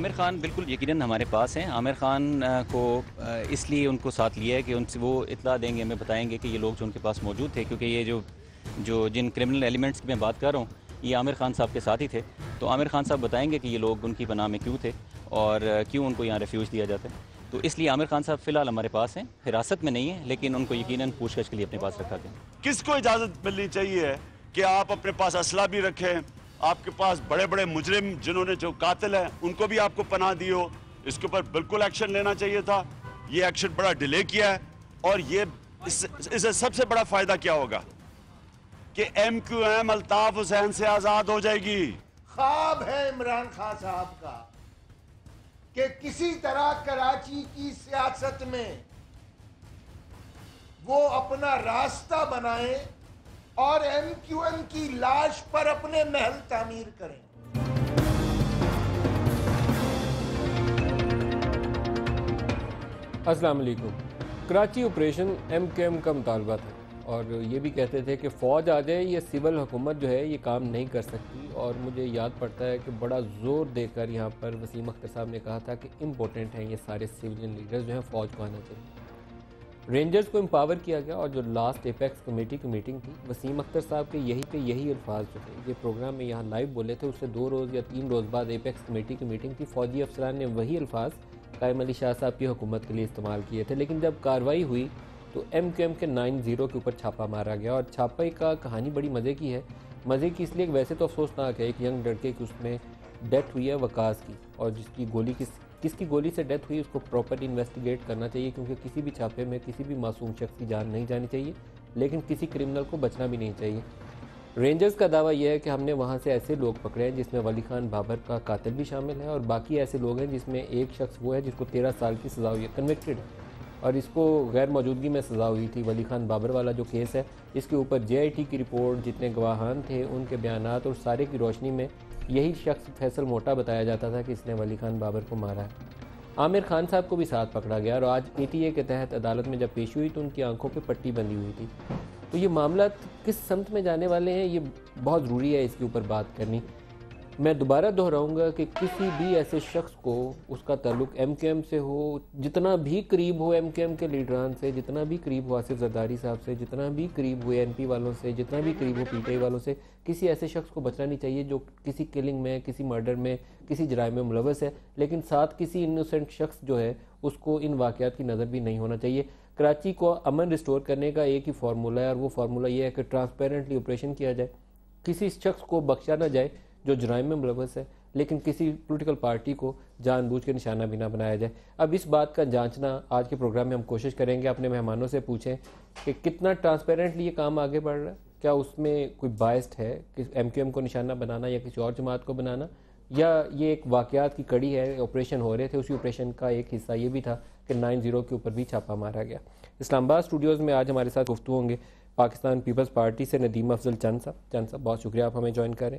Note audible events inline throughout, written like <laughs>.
आमिर खान बिल्कुल यकीन हमारे पास हैं आमिर खान को इसलिए उनको साथ लिया है कि उनसे वो इतला देंगे हमें बताएंगे कि ये लोग जो उनके पास मौजूद थे क्योंकि ये जो जो जिन क्रिमिनल एलिमेंट्स की मैं बात कर रहा हूँ ये आमिर खान साहब के साथ ही थे तो आमिर खान साहब बताएंगे कि ये लोग उनकी पनाह में क्यों थे और क्यों उनको यहाँ रेफ्यूज दिया जाता है तो इसलिए आमिर खान साहब फिलहाल हमारे पास हैं हिरासत में नहीं है लेकिन उनको यकीनन पूछताछ के लिए अपने पास रखा गया किसको इजाज़त मिलनी चाहिए कि आप अपने पास असला भी रखें आपके पास बड़े बड़े मुजरिम जिन्होंने जो कातिल हैं उनको भी आपको पनाह दी हो इसके ऊपर बिल्कुल एक्शन लेना चाहिए था ये एक्शन बड़ा डिले किया है और ये इससे इस सबसे बड़ा फायदा क्या होगा कि M Q M Altaf Hussain से आजाद हो जाएगी खाब है इमरान खान साहब का कि किसी तरह कराची की सियासत में वो अपना रास्ता बनाएं और एमक्यूएम की लाश पर अपने महल तामीर करें अस्सलाम Karachi operation M K M का मुतालबा था और ये भी कहते थे कि फ़ौज आ जाए या सिविल हुकूमत जो है ये काम नहीं कर सकती और मुझे याद पड़ता है कि बड़ा ज़ोर देकर यहाँ पर वसीम अख्तर साहब ने कहा था कि इम्पोर्टेंट हैं ये सारे सिविलियन लीडर्स जो हैं फ़ौज को आना चाहिए रेंजर्स को एम्पावर किया गया और जो लास्ट एपेक्स कमेटी की मीटिंग थी वसीम अख्तर साहब के यही पे यही अल्फाज जो थे ये प्रोग्राम में यहाँ लाइव बोले थे उससे दो रोज़ या तीन रोज़ बाद एपेक्स कमेटी की मीटिंग थी फौजी अफसरान ने वही अल्फाज कायम अली शाह साहब की हुकूमत के लिए इस्तेमाल किए थे लेकिन जब कार्रवाई हुई तो एम क्यू एम के नाइन ज़ीरो के ऊपर छापा मारा गया और छापे का कहानी बड़ी मज़े की है मज़े की इसलिए वैसे तो अफसोसनाक है एक यंग लड़के की उसमें डेथ हुई है वकास की और जिसकी गोली की किसकी गोली से डेथ हुई उसको प्रॉपर इन्वेस्टिगेट करना चाहिए क्योंकि किसी भी छापे में किसी भी मासूम शख्स की जान नहीं जानी चाहिए लेकिन किसी क्रिमिनल को बचना भी नहीं चाहिए रेंजर्स का दावा यह है कि हमने वहाँ से ऐसे लोग पकड़े हैं जिसमें वली खान बाबर का कातिल भी शामिल है और बाकी ऐसे लोग हैं जिसमें एक शख्स वो है जिसको तेरह साल की सजा हुई है कन्विक्टेड है और इसको गैर मौजूदगी में सज़ा हुई थी वली खान बाबर वाला जो केस है इसके ऊपर जे की रिपोर्ट जितने गवाहान थे उनके बयान और सारे की रोशनी में यही शख्स फैसल मोटा बताया जाता था कि इसने वली खान बाबर को मारा है आमिर खान साहब को भी साथ पकड़ा गया और आज ए के तहत अदालत में जब पेश हुई तो उनकी आंखों पर पट्टी बंधी हुई थी तो ये मामला किस समत में जाने वाले हैं ये बहुत ज़रूरी है इसके ऊपर बात करनी मैं दोबारा दोहराऊंगा कि किसी भी ऐसे शख्स को उसका ताल्लुक एम के एम से हो जितना भी करीब हो एम के एम के लीडरान से जितना भी करीब हो आसिफ जरदारी साहब से जितना भी करीब हुए एन पी वालों से जितना भी करीब हो पी टी आई वालों से किसी ऐसे शख्स को बचना नहीं चाहिए जो किसी किलिंग में किसी मर्डर में किसी जराय में मुलवस है लेकिन साथ किसी इनोसेंट शख्स जो है उसको इन वाक़ात की नज़र भी नहीं होना चाहिए कराची को अमन रिस्टोर करने का एक ही फार्मूला है और वो फार्मूला ये है कि ट्रांसपेरेंटली ऑपरेशन किया जाए किसी शख्स को बख्शा ना जाए जो जुराम में मुलवस है लेकिन किसी पोलिटिकल पार्टी को जानबूझ के निशाना भी ना बनाया जाए अब इस बात का जांचना आज के प्रोग्राम में हम कोशिश करेंगे अपने मेहमानों से पूछें कि कितना ट्रांसपेरेंटली ये काम आगे बढ़ रहा है क्या उसमें कोई बायस्ड है कि एम को निशाना बनाना या किसी और जमात को बनाना या ये एक वाकयात की कड़ी है ऑपरेशन हो रहे थे उसी ऑपरेशन का एक हिस्सा ये भी था कि नाइन ज़ीरो के ऊपर भी छापा मारा गया इस्लामाबाद स्टूडियोज़ में आज हमारे साथ गुफ्तु होंगे पाकिस्तान पीपल्स पार्टी से नदीम अफजल चंद साहब चंद साहब बहुत शुक्रिया आप हमें ज्वाइन करें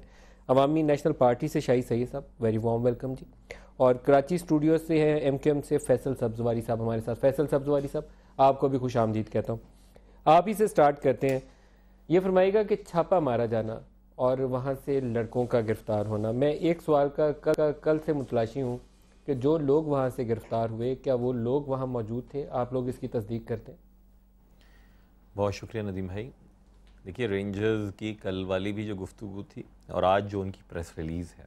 अवामी नेशनल पार्टी से शाही सही साहब वेरी वार्म वेलकम जी और कराची स्टूडियो से है एम के एम से फैसल सब्जवारी साहब हमारे साथ फैसल सब्जवारी साहब आपको भी खुश आमदीद कहता हूँ आप ही से स्टार्ट करते हैं ये फरमाएगा कि छापा मारा जाना और वहाँ से लड़कों का गिरफ्तार होना मैं एक सवाल का कल, का, कल से मुतलाशी हूँ कि जो लोग वहाँ से गिरफ्तार हुए क्या वो लोग वहाँ मौजूद थे आप लोग इसकी तस्दीक करते हैं बहुत शुक्रिया नदीम भाई देखिए रेंजर्स की कल वाली भी जो गुफ्तु थी और आज जो उनकी प्रेस रिलीज़ है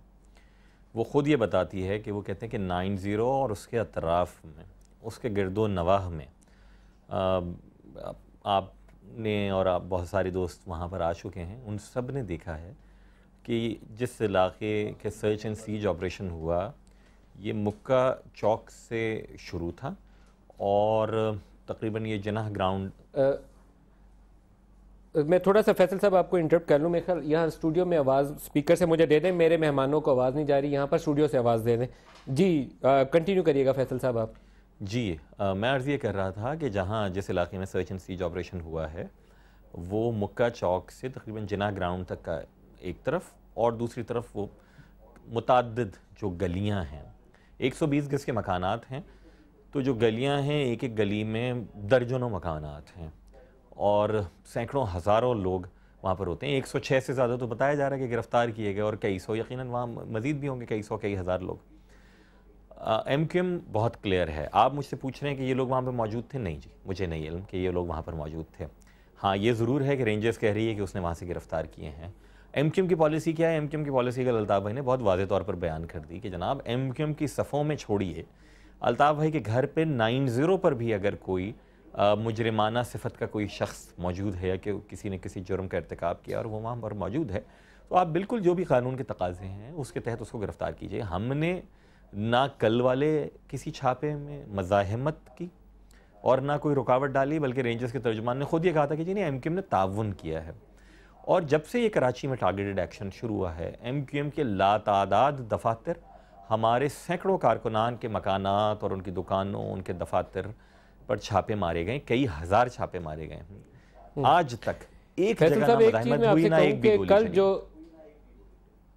वो ख़ुद ये बताती है कि वो कहते हैं कि नाइन ज़ीरो और उसके अतराफ़ में उसके गिरदो नवाह में आपने और आप बहुत सारे दोस्त वहाँ पर आ चुके हैं उन सब ने देखा है कि जिस इलाके के सर्च एंड सीज ऑपरेशन हुआ ये मुक्का चौक से शुरू था और तकरीबन ये जनाह ग्राउंड मैं थोड़ा सा फैसल साहब आपको इंटरप्ट कर लूँ मेरे ख्याल यहाँ स्टूडियो में आवाज़ स्पीकर से मुझे दे दें मेरे मेहमानों को आवाज़ नहीं जा रही यहाँ पर स्टूडियो से आवाज़ दे दें जी कंटिन्यू करिएगा फैसल साहब आप जी आ, मैं अर्ज़ ये कर रहा था कि जहाँ जिस इलाके में सर्च एंड सीज ऑपरेशन हुआ है वो मुक्का चौक से तकरीबन जिना ग्राउंड तक का एक तरफ और दूसरी तरफ वो मुतद जो गलियाँ हैं बीस गज़ के मकान हैं तो जो गलियाँ हैं एक एक गली में दर्जनों मकान हैं और सैकड़ों हज़ारों लोग वहाँ पर होते हैं 106 से ज़्यादा तो बताया जा रहा है कि गिरफ़्तार किए गए और कई सौ यकीन वहाँ मज़ीद भी होंगे कई सौ कई हज़ार लोग एम क्यू एम बहुत क्लियर है आप मुझसे पूछ रहे हैं कि ये लोग वहाँ पर मौजूद थे नहीं जी मुझे नहीं इल्म कि ये लोग वहाँ पर मौजूद थे हाँ ये ज़रूर है कि रेंजर्स कह रही है कि उसने वहाँ से गिरफ़्तार किए हैं एम क्यू एम की पॉलिसी क्या है एम क्यू एम की पॉलिसी का अलताफ़ भाई ने बहुत वाजे तौर पर बयान कर दी कि जनाब एम क्यू एम की सफ़ों में छोड़िए अलताफ़ भाई के घर पर नाइन ज़ीरो पर भी अगर कोई मुजरमाना सिफत का कोई शख्स मौजूद है या कि किसी ने किसी जुर्म का इरतकब किया और वो वहाँ पर मौजूद है तो आप बिल्कुल जो भी कानून के तकाजे हैं उसके तहत उसको गिरफ़्तार कीजिए हमने ना कल वाले किसी छापे में मज़ाहमत की और ना कोई रुकावट डाली बल्कि रेंजर्स के तर्जमान ने खुद ये कहा था कि जी नहीं एम ने ताउन किया है और जब से ये कराची में टारगेटेड एक्शन शुरू हुआ है एम क्यू एम के लातादाद दफातर हमारे सैकड़ों कारकुनान के मकान और उनकी दुकानों उनके दफातर पर छापे मारे गए कई हजार छापे मारे गए हम्म। आज तक एक जगह एक चीज हुई ना एक भी कल जो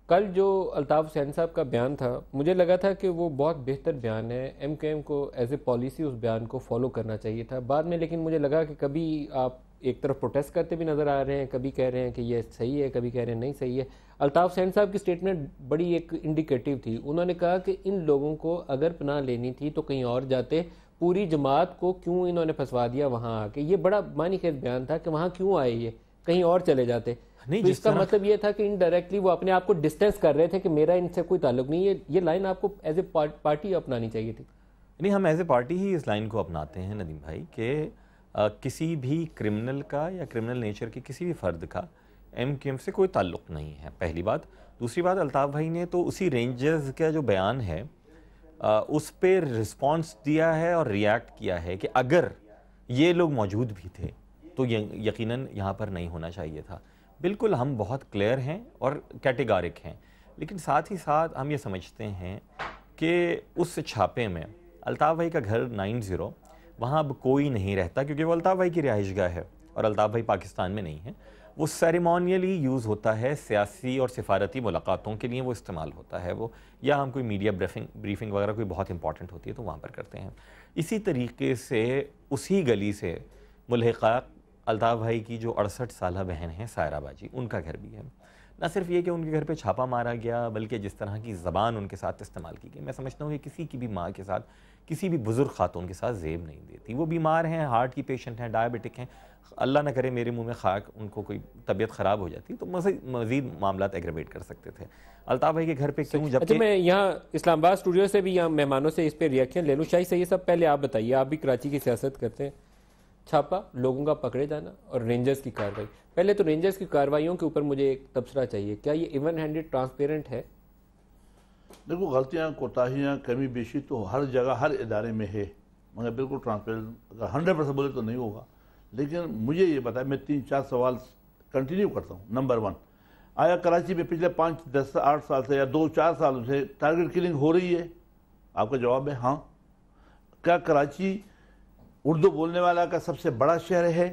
कल जो अल्ताफ़ हुसैन साहब का बयान था मुझे लगा था कि वो बहुत बेहतर बयान है एम के एम को एज ए पॉलिसी उस बयान को फॉलो करना चाहिए था बाद में लेकिन मुझे लगा कि कभी आप एक तरफ प्रोटेस्ट करते भी नज़र आ रहे हैं कभी कह रहे हैं कि ये सही है कभी कह रहे हैं नहीं सही है अल्ताफ़ हुसैन साहब की स्टेटमेंट बड़ी एक इंडिकेटिव थी उन्होंने कहा कि इन लोगों को अगर पनाह लेनी थी तो कहीं और जाते पूरी जमात को क्यों इन्होंने फंसवा दिया वहाँ आके ये बड़ा मानी खेत बयान था कि वहाँ क्यों आए ये कहीं और चले जाते नहीं तो इसका मतलब ये था कि इनडायरेक्टली वो अपने आप को डिस्टेंस कर रहे थे कि मेरा इनसे कोई ताल्लुक नहीं है ये लाइन आपको एज ए पार्टी अपनानी चाहिए थी नहीं हम एज ए पार्टी ही इस लाइन को अपनाते हैं नदीम भाई कि किसी भी क्रिमिनल का या क्रिमिनल नेचर के किसी भी फ़र्द का एम क्यू एम से कोई ताल्लुक नहीं है पहली बात दूसरी बात अल्ताफ़ भाई ने तो उसी रेंजर्स का जो बयान है उस पर रिस्पॉन्स दिया है और रिएक्ट किया है कि अगर ये लोग मौजूद भी थे तो यकीनन यहाँ पर नहीं होना चाहिए था बिल्कुल हम बहुत क्लियर हैं और कैटेगारिक हैं लेकिन साथ ही साथ हम ये समझते हैं कि उस छापे में अल्ताफ़ भाई का घर नाइन ज़ीरो वहाँ अब कोई नहीं रहता क्योंकि वो अल्ताफ़ भाई की रिहाइश गाह है और अल्ताफ़ भाई पाकिस्तान में नहीं है वो सेरेमोनियली यूज़ होता है सियासी और सफारती मुलाकातों के लिए वो इस्तेमाल होता है वो या हम कोई मीडिया ब्रीफिंग ब्रीफिंग वगैरह कोई बहुत इंपॉर्टेंट होती है तो वहाँ पर करते हैं इसी तरीके से उसी गली से मुलहका अलताफ़ भाई की जो अड़सठ साल बहन है सायरा उनका घर भी है ना सिर्फ ये कि उनके घर पे छापा मारा गया बल्कि जिस तरह की ज़बान उनके साथ इस्तेमाल की गई मैं समझता हूँ कि किसी की भी माँ के साथ किसी भी बुज़ुर्ग खातून के साथ जेब नहीं देती वो बीमार हैं हार्ट की पेशेंट हैं डायबिटिक हैं अल्लाह ना करे मेरे मुंह में खाक उनको कोई तबीयत ख़राब हो जाती तो मज़ीद मामला एग्रेवेट कर सकते थे अलताफ़ भाई के घर पे क्यों जब अच्छा मैं यहाँ इस्लामाबाद स्टूडियो से भी यहाँ मेहमानों से इस पर रिएक्शन ले लूँ शाही सही सब पहले आप बताइए आप भी कराची की सियासत करते हैं छापा लोगों का पकड़े जाना और रेंजर्स की कार्रवाई पहले तो रेंजर्स की कार्रवाइयों के ऊपर मुझे एक तबसरा चाहिए क्या ये इवन हैंडेड ट्रांसपेरेंट है देखो गलतियाँ कोताहियाँ कमी बेशी तो हर जगह हर इदारे में है मगर बिल्कुल ट्रांसपेरेंट अगर हंड्रेड परसेंट बोले तो नहीं होगा लेकिन मुझे ये बताया मैं तीन चार सवाल कंटिन्यू करता हूँ नंबर वन आया कराची में पिछले पाँच दस आठ साल से या दो चार सालों से टारगेट किलिंग हो रही है आपका जवाब है हाँ क्या कराची उर्दू बोलने वाला का सबसे बड़ा शहर है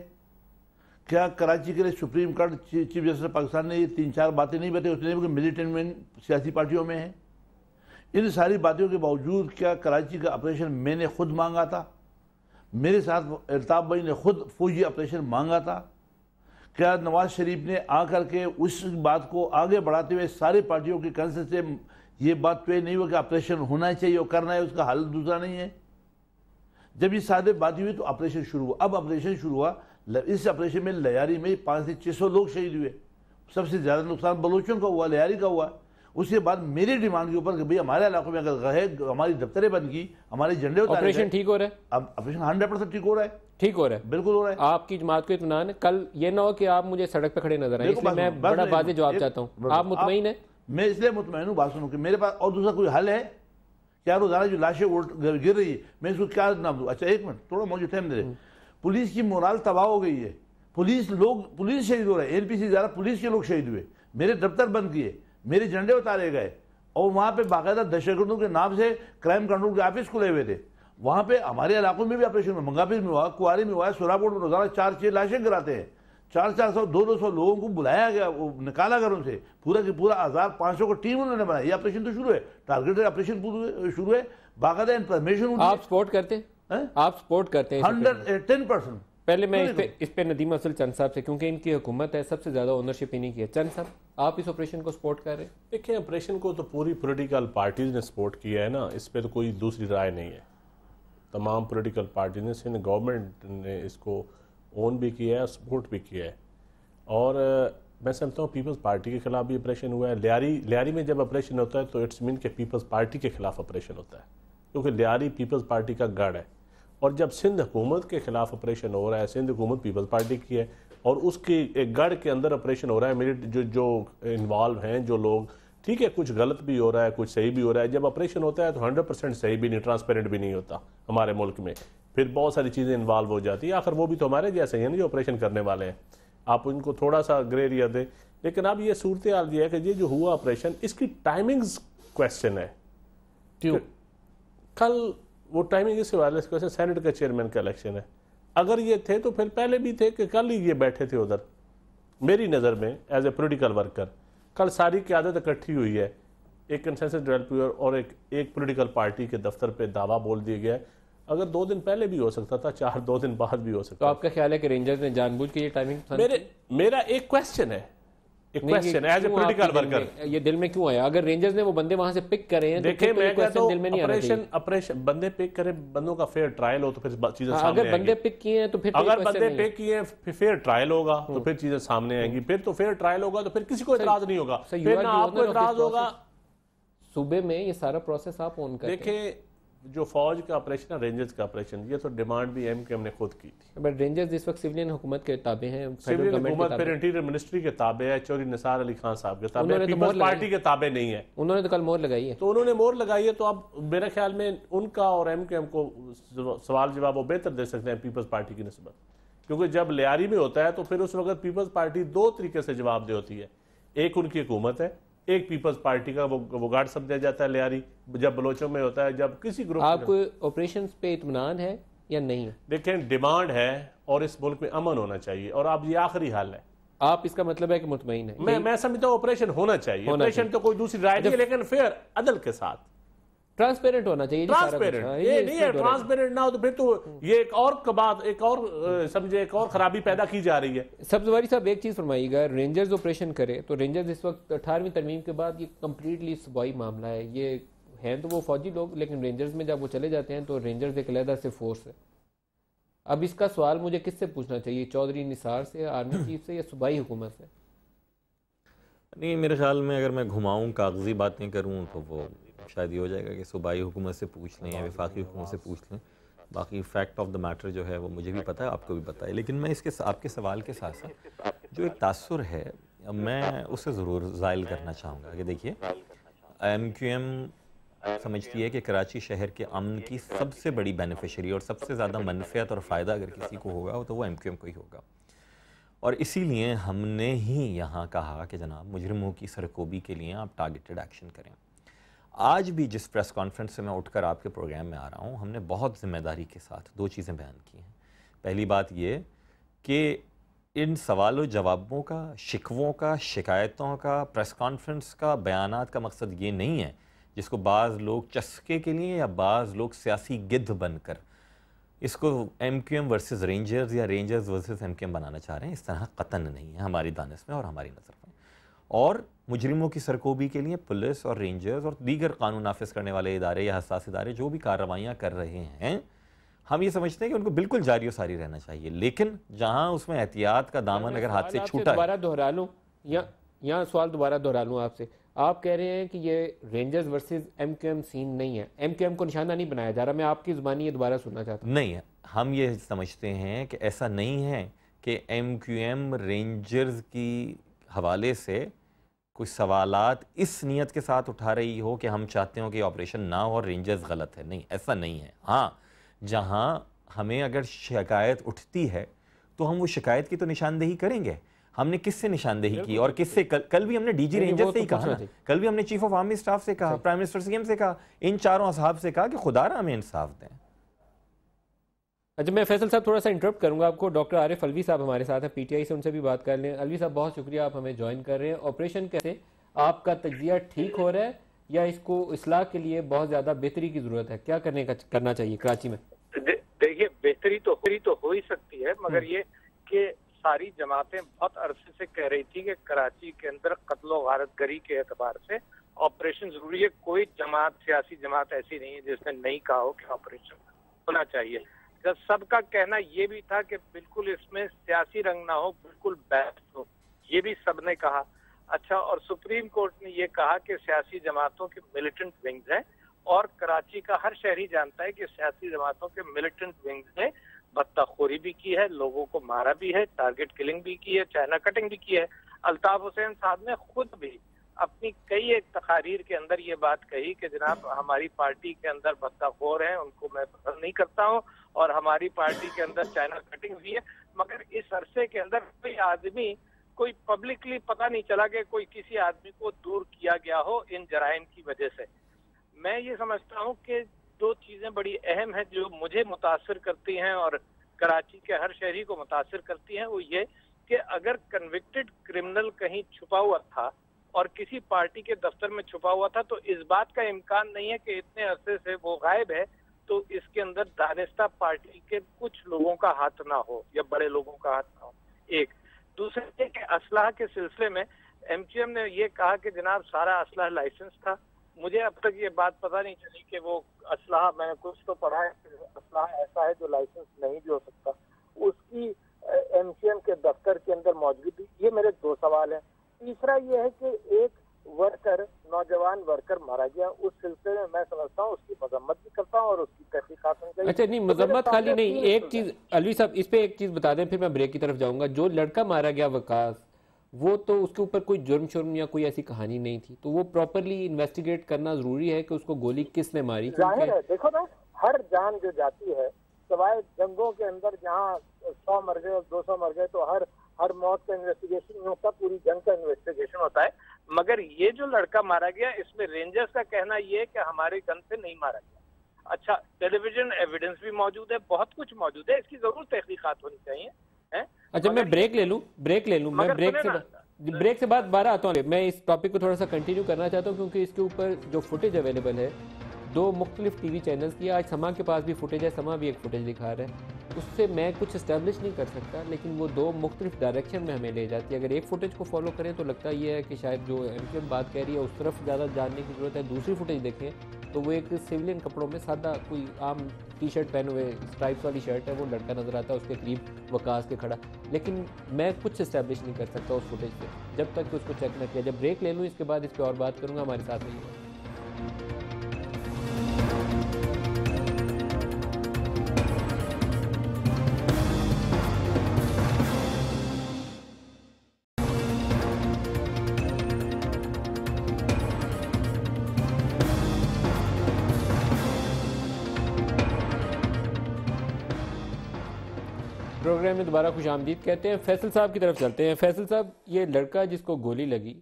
क्या कराची के लिए Supreme Court chief justice Pakistan ने ये तीन चार बातें नहीं बताई उसने भी मिलिटेंट सियासी पार्टियों में है इन सारी बातों के बावजूद क्या कराची का ऑपरेशन मैंने खुद मांगा था मेरे साथ अल्ताफ़ भाई ने खुद फौजी ऑपरेशन मांगा था क्या नवाज शरीफ ने आकर के उस बात को आगे बढ़ाते हुए सारी पार्टियों के कंसर से ये बात तय नहीं हुआ कि ऑपरेशन होना चाहिए और करना है उसका हल दूसरा नहीं है जब ये सारे बात हुई तो ऑपरेशन शुरू हुआ अब ऑपरेशन शुरू हुआ इस ऑपरेशन में लयारी में पाँच से छः सौ लोग शहीद हुए सबसे ज़्यादा नुकसान बलोचों का हुआ लयारी का हुआ उसके बाद मेरी डिमांड के ऊपर कि भाई हमारे इलाकों में अगर गए हमारी दफ्तरें बंद की हमारे झंडे ऑपरेशन ठीक हो रहा है अब ऑपरेशन हंड्रेड परसेंट ठीक हो रहा है ठीक हो रहा है बिल्कुल हो रहा है आपकी जमात को इतमान कल ये ना हो कि आप मुझे सड़क पर खड़े नजर आए इसलिए मैं बड़ा वाजे जवाब चाहता हूँ आप मुतमिन है मैं इसलिए मुतमिन हूँ बात सुनू कि मेरे पास और दूसरा कोई हल है क्या रोजाना जो लाशें उल्ट गिर रही है मैं इसको क्या नाम दूँ अच्छा एक मिनट थोड़ा मुझे टाइम दे रहे पुलिस की मोराल तबाह हो गई है पुलिस लोग पुलिस शहीद हो रहे हैं एल पी सी ज़्यादा पुलिस के लोग शहीद हुए मेरे दफ्तर बंद किए मेरे झंडे उतारे गए और वहाँ पे बाकायदा दहशतगर्दों के नाम से क्राइम कंट्रोल के ऑफिस खुले हुए थे वहाँ पे हमारे इलाकों में भी ऑपरेशन हुआ मंगाफिस में हुआ कुआरी में हुआ सोरापुर में रोजाना चार छः लाशें गिराते हैं चार चार सौ दो दो सौ लोगों को बुलाया गया वो निकाला घरों से पूरा के पूरा आज़ाद पांच सौ का टीम उन्होंने बनाया ये ऑपरेशन तो शुरू है टारगेट ऑपरेशन शुरू है बाकायदा इंफॉर्मेशन आप सपोर्ट करते हैं आप सपोर्ट करते हैं हंड्रेड टेन परसेंट पहले मैं इस पे इस पे नदीम असल चंद साहब से क्योंकि इनकी हुकूमत है सबसे ज़्यादा ओनरशिप इन्हीं की है चंद साहब आप इस ऑपरेशन को सपोर्ट कर रहे हैं देखिए ऑपरेशन को तो पूरी पॉलिटिकल पार्टीज ने सपोर्ट किया है ना इस पर तो कोई दूसरी राय नहीं है तमाम पॉलिटिकल पार्टीज ने गवर्नमेंट ने इसको ओन भी किया है सपोर्ट भी किया है और मैं समझता हूँ पीपल्स पार्टी के खिलाफ भी ऑपरेशन हुआ है लियारी लियारी में जब ऑपरेशन होता है तो इट्स मीन के पीपल्स पार्टी के खिलाफ ऑपरेशन होता है क्योंकि लियारी पीपल्स पार्टी का गढ़ है और जब सिंध हुकूमत के खिलाफ ऑपरेशन हो रहा है सिंध हुकूमत पीपल्स पार्टी की है और उसके गढ़ के अंदर ऑपरेशन हो रहा है मेरे जो जो इन्वॉल्व हैं जो लोग ठीक है कुछ गलत भी हो रहा है कुछ सही भी हो रहा है जब ऑपरेशन होता है तो 100 परसेंट सही भी नहीं ट्रांसपेरेंट भी नहीं होता हमारे मुल्क में फिर बहुत सारी चीज़ें इन्वॉल्व हो जाती है आखिर वो भी तो हमारे जैसे ही हैं ना जो ऑपरेशन करने वाले हैं आप उनको थोड़ा सा ग्रे एरिया दें लेकिन अब ये सूरत हाल दिया है कि ये जो हुआ ऑपरेशन इसकी टाइमिंग्स क्वेश्चन है कल वो टाइमिंग इससे वायरलेस क्वेश्चन सेनेट के चेयरमैन का इलेक्शन है अगर ये थे तो फिर पहले भी थे कि कल ही ये बैठे थे उधर मेरी नज़र में एज ए पोलिटिकल वर्कर कल सारी क्यादत इकट्ठी हुई है एक कंसेंसस डेवलप हुई और एक एक पोलिटिकल पार्टी के दफ्तर पे दावा बोल दिया गया है अगर दो दिन पहले भी हो सकता था चार दो दिन बाद भी हो सकता तो आपका ख्याल है कि रेंजर्स ने जानबूझ के ये टाइमिंग मेरे मेरा एक क्वेश्चन है एक question as a political worker ये दिल में क्यों आया अगर रेंजर्स ने वो बंदे वहां से पिक करे हैं तो, तो मैं तो दिल में नहीं ऑपरेशन ऑपरेशन बंदे पिक बंदों का फेयर ट्रायल हो तो फिर चीजें हाँ, सामने अगर बंदे पिक किए हैं तो फिर तो अगर बंदे पिक किए फिर फेयर ट्रायल होगा तो हम्म। फिर चीजें सामने आएंगी हम्म। फिर तो फेयर ट्रायल होगा तो फिर किसी को एतराज नहीं होगा फिर ना आपको होगा सुबह में ये सारा प्रोसेस आप ऑन कर देखिए जो फौज का ऑपरेशन है रेंजर्स का ऑपरेशन ये तो डिमांड भी एम के हमने खुद की थी बट रेंजर्स इस वक्त सिविलियन हुकूमत के ताबे हैं सिविलियन हुकूमत फिर इंटीरियर मिनिस्ट्री के ताबे है चौधरी निसार अली खान साहब के ताबे है पीपल्स पार्टी के ताबे नहीं है उन्होंने तो कल मोर लगाई है तो उन्होंने मोर लगाई है तो अब मेरे ख्याल में उनका और एम के एम को सवाल जवाब वो बेहतर दे सकते हैं पीपल्स पार्टी की नस्बत क्योंकि जब लियारी में होता है तो फिर उस वक्त पीपल्स पार्टी दो तरीके से जवाब दे होती है एक उनकी हुकूमत है एक पीपल्स पार्टी का वो गार्ड समझा जाता है लियारी जब बलोचों में होता है जब किसी ग्रुप आपको ऑपरेशन पे इतमान है या नहीं देखें डिमांड है और इस मुल्क में अमन होना चाहिए और अब ये आखिरी हाल है आप इसका मतलब है कि मुतमिन है मैं मैं समझता हूँ ऑपरेशन होना चाहिए ऑपरेशन तो कोई दूसरी राय नहीं लेकिन फेयर अदल के साथ ट्रांसपेरेंट होना चाहिए ट्रांसपेरेंट हाँ, ये, ये नहीं है ट्रांसपेरेंट ना हो तो फिर तो ये एक और कबाद एक और समझे एक और खराबी पैदा की जा रही है सब्जवारी साहब एक चीज फरमाइएगा रेंजर्स ऑपरेशन करे तो रेंजर्स इस वक्त अठारहवीं तरमीम के बाद ये कम्प्लीटली सुबाई मामला है ये हैं तो वो फौजी लोग लेकिन रेंजर्स में जब वो चले जाते हैं तो रेंजर्स एक अलहदा से फोर्स है अब इसका सवाल मुझे किससे पूछना चाहिए चौधरी निसार से आर्मी चीफ से या सूबाई हुकूमत से नहीं मेरे ख्याल में अगर मैं घुमाऊं कागजी बातें करूं तो वो शायद ये हो जाएगा कि सूबाई हुकूमत से पूछ लें या विफाक हुकूमत से पूछ लें बाकी फैक्ट ऑफ द मैटर जो है वो मुझे भी पता है आपको भी पता है लेकिन मैं इसके आपके सवाल के साथ साथ जो एक तासर है मैं उसे ज़रूर ज़ायल करना चाहूँगा कि देखिए एम क्यू एम समझती है कि कराची शहर के अमन की सबसे बड़ी बेनिफिशरी और सबसे ज़्यादा मनफियत और फ़ायदा अगर किसी को होगा तो वो एम क्यू एम को ही होगा और इसीलिए हमने ही यहाँ कहा कि जनाब मुजरमों की सरकोबी के लिए आप टारगेटेड एक्शन करें आज भी जिस प्रेस कॉन्फ्रेंस से मैं उठकर आपके प्रोग्राम में आ रहा हूँ हमने बहुत ज़िम्मेदारी के साथ दो चीज़ें बयान की हैं पहली बात ये कि इन सवालों जवाबों का शिकवों का शिकायतों का प्रेस कॉन्फ्रेंस का बयान का मकसद ये नहीं है जिसको बाज़ लोग चस्के के लिए या बाज़ लोग सियासी गिद्ध बनकर इसको M Q M versus rangers या rangers versus M Q M बनाना चाह रहे हैं इस तरह कतन नहीं है हमारी दानस में और हमारी नज़र में और मुजरिमों की सरकोबी के लिए पुलिस और रेंजर्स और दीगर कानून नाफिज करने वाले इदारे या हसास इदारे जो भी कार्रवाइयाँ कर रहे हैं हम ये समझते हैं कि उनको बिल्कुल जारी और सारी रहना चाहिए लेकिन जहाँ उसमें एहतियात का दामन अगर हाथ से छूटा दोबारा दोहरा लूँ या यहाँ सवाल दोबारा दोहरा लूँ आपसे आप कह रहे हैं कि ये rangers versus M Q M scene नहीं है एम क्यू एम को निशाना नहीं बनाया जा रहा मैं आपकी ज़ुबानी ये दोबारा सुनना चाहता हूँ नहीं हम ये समझते हैं कि ऐसा नहीं है कि एम क्यू एम रेंजर्स की हवाले से कुछ सवालात इस नीयत के साथ उठा रही हो कि हम चाहते हो कि ऑपरेशन ना हो और रेंजर्स गलत है नहीं ऐसा नहीं है हाँ जहाँ हमें अगर शिकायत उठती है तो हम वो शिकायत की तो निशानदेही करेंगे हमने किससे निशानदेही की और किससे कल, कल भी हमने डीजी रेंजर से ही तो कहा ना कल भी हमने चीफ ऑफ आर्मी स्टाफ से कहा प्राइम मिनिस्टर सीएम से कहा इन चारों असहाब से कहा कि खुदा हमें इंसाफ दें अच्छा मैं फैसल साहब थोड़ा सा इंटरप्ट करूंगा आपको डॉक्टर आरिफ अलवी साहब हमारे साथ हैं पीटीआई से उनसे भी बात कर लें अलवी साहब बहुत शुक्रिया आप हमें ज्वाइन कर रहे हैं ऑपरेशन कैसे आपका तजिया ठीक हो रहा है या इसको इसलाह के लिए बहुत ज्यादा बेहतरी की जरूरत है क्या करने का करना चाहिए कराची में देखिए बेहतरी तो बेहतरी तो हो ही सकती है मगर ये कि सारी जमातें बहुत अरसे से कह रही थी कि कराची के अंदर कत्लो वारत गरी के एतबार से ऑपरेशन जरूरी है कोई जमात सियासी जमात ऐसी नहीं है जिसने नहीं कहा हो कि ऑपरेशन होना चाहिए जब सबका कहना ये भी था कि बिल्कुल इसमें सियासी रंग ना हो बिल्कुल बेस्ट हो ये भी सबने कहा अच्छा और सुप्रीम कोर्ट ने ये कहा कि सियासी जमातों के मिलिटेंट विंग्स हैं और कराची का हर शहरी जानता है कि सियासी जमातों के मिलिटेंट विंग्स ने बत्ताखोरी भी की है लोगों को मारा भी है टारगेट किलिंग भी की है चाइना कटिंग भी की है अल्ताफ हुसैन साहब ने खुद भी अपनी कई एक तकारीर के अंदर ये बात कही कि जनाब हमारी पार्टी के अंदर बत्ताखोर है उनको मैं पसंद नहीं करता हूँ और हमारी पार्टी के अंदर चाइना कटिंग हुई है मगर इस अरसे के अंदर कोई आदमी कोई पब्लिकली पता नहीं चला कि कोई किसी आदमी को दूर किया गया हो इन जराइम की वजह से मैं ये समझता हूँ कि दो चीजें बड़ी अहम है जो मुझे मुतासर करती हैं और कराची के हर शहरी को मुतासर करती हैं वो ये कि अगर कन्विक्टेड क्रिमिनल कहीं छुपा हुआ था और किसी पार्टी के दफ्तर में छुपा हुआ था तो इस बात का इम्कान नहीं है कि इतने अरसे से वो गायब है तो इसके अंदर दानिस्ता पार्टी के कुछ लोगों का हाथ ना हो या बड़े लोगों का हाथ ना हो एक दूसरे के असलाह के सिलसिले में एमक्यूएम ने ये कहा कि जनाब सारा असलाह लाइसेंस था मुझे अब तक ये बात पता नहीं चली कि वो असलाह मैंने कुछ तो पढ़ा है असलाह ऐसा है जो लाइसेंस नहीं भी हो सकता उसकी एमसीएम के दफ्तर के अंदर मौजूदगी ये मेरे दो सवाल हैं तीसरा ये है कि एक वर्कर नौजवान वर्कर मारा गया उस सिलसिले में मैं समझता हूँ उसकी मजम्मत भी करता हूँ और उसकी तहकीकत अच्छा नहीं तो मजम्मत खाली नहीं एक चीज अलवी साहब इस पर एक चीज बता दें फिर मैं ब्रेक की तरफ जाऊंगा जो लड़का मारा गया वकास वो तो उसके ऊपर कोई जुर्म शुर्म या कोई ऐसी कहानी नहीं थी तो वो प्रॉपरली इन्वेस्टिगेट करना जरूरी है कि उसको गोली किसने मारी जाहिर है देखो ना हर जान जो जाती है सवाए जंगों के अंदर जहाँ सौ मर गए और दो सौ मर गए तो हर हर मौत का इन्वेस्टिगेशन नहीं होता पूरी जंग का इन्वेस्टिगेशन होता है मगर ये जो लड़का मारा गया इसमें रेंजर्स का कहना ये है कि हमारे गन से नहीं मारा गया अच्छा टेलीविजन एविडेंस भी मौजूद है बहुत कुछ मौजूद है इसकी जरूर तहकीकत होनी चाहिए है? अच्छा मैं ब्रेक ले लूँ ब्रेक ले लूँ मैं ब्रेक से ब्रेक से बात बारह आता हूँ मैं इस टॉपिक को थोड़ा सा कंटिन्यू करना चाहता हूँ क्योंकि इसके ऊपर जो फुटेज अवेलेबल है दो मुख्तलिफ टी वी चैनल्स की आज समा के पास भी फुटेज है समा भी एक फुटेज दिखा रहा है उससे मैं कुछ इस्टेब्लिश नहीं कर सकता लेकिन वो दो मुख्तलिफ डायरेक्शन में हमें ले जाती है अगर एक फुटेज को फॉलो करें तो लगता ये है कि शायद जो एम बात कह रही है उस तरफ ज़्यादा जानने की ज़रूरत है दूसरी फुटेज देखें तो वो एक सिविलियन कपड़ों में सादा कोई आम टी शर्ट पहने हुए स्ट्राइप्स वाली शर्ट है वो लड़का नज़र आता है उसके करीब वकास के खड़ा लेकिन मैं कुछ इस्टेब्लिश नहीं कर सकता उस फुटेज से जब तक उसको चेक ना किया जब ब्रेक ले लूँ इसके बाद इस पर और बात करूँगा हमारे साथ नहीं में दोबारा खुश आमदीद कहते हैं फैसल साहब की तरफ चलते हैं फैसल साहब ये लड़का जिसको गोली लगी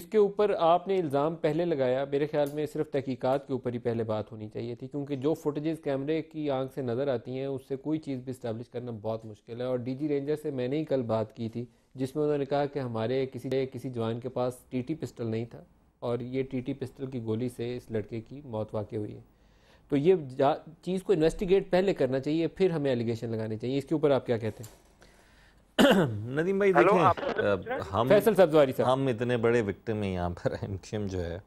इसके ऊपर आपने इल्ज़ाम पहले लगाया मेरे ख्याल में सिर्फ तहकीकात के ऊपर ही पहले बात होनी चाहिए थी क्योंकि जो फुटेजेस कैमरे की आंख से नज़र आती हैं उससे कोई चीज़ भी इस्टेब्लिश करना बहुत मुश्किल है और डीजी रेंजर से मैंने ही कल बात की थी जिसमें उन्होंने कहा कि हमारे किसी किसी जवान के पास टीटी पिस्टल नहीं था और ये टीटी पिस्टल की गोली से इस लड़के की मौत वाक़ हुई है तो ये चीज़ को इन्वेस्टिगेट पहले करना चाहिए फिर हमें एलिगेशन लगाने चाहिए इसके ऊपर आप क्या कहते हैं <coughs> नदीम भाई देखें हम फैसल सब्जवारी साहब हम इतने बड़े विक्टिम हैं यहाँ पर एम जो है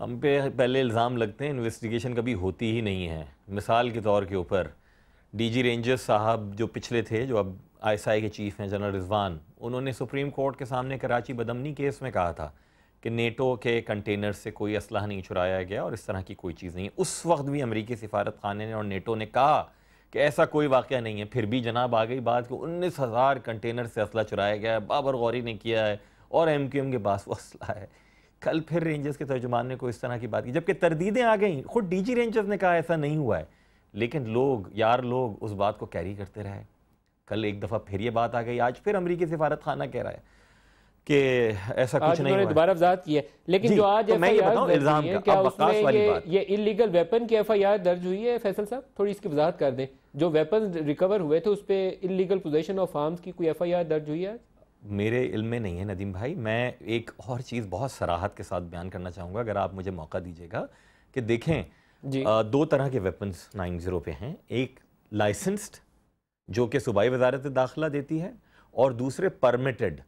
हम पे पहले इल्ज़ाम लगते हैं इन्वेस्टिगेशन कभी होती ही नहीं है मिसाल के तौर के ऊपर डीजी रेंजर्स साहब जो पिछले थे जो अब आईएसआई के चीफ हैं जनरल रिजवान उन्होंने सुप्रीम कोर्ट के सामने कराची बदमनी केस में कहा था कि नेटो के कंटेनर से कोई असलाह नहीं चुराया गया और इस तरह की कोई चीज़ नहीं है उस वक्त भी अमरीकी सफारत खाने ने और नेटो ने कहा कि ऐसा कोई वाक़ नहीं है फिर भी जनाब आ गई बात कि उन्नीस हज़ार कंटेनर से असला चुराया गया है बाबर गौरी ने किया है और एम क्यू एम के पास वो असला है कल फिर रेंजर्स के तर्जुमान ने कोई इस तरह की बात की जबकि तरदीदें आ गई खुद डी जी रेंजर्स ने कहा ऐसा नहीं हुआ है लेकिन लोग यार लोग उस बात को कैरी करते रहे कल एक दफ़ा फिर ये बात आ गई आज फिर अमरीकी सफारत खाना कह रहा है कि ऐसा कुछ नहीं हुआ दोबारा वजात की है लेकिन जो आज तो मैं ये बताऊं इल्जाम क्या उसमें ये, ये इलीगल वेपन की एफआईआर दर्ज हुई है फैसल साहब थोड़ी इसकी वजाहत कर दें जो वेपन रिकवर हुए थे उस पर इलीगल पोजेशन ऑफ आर्म्स की कोई एफआईआर दर्ज हुई है मेरे इल्म में नहीं है नदीम भाई मैं एक और चीज़ बहुत सराहत के साथ बयान करना चाहूँगा अगर आप मुझे मौका दीजिएगा कि देखें जी आ, दो तरह के वेपन्स नाइन ज़ीरो पे हैं एक लाइसेंस्ड जो कि सूबाई वजारत दाखिला देती है और दूसरे परमिटेड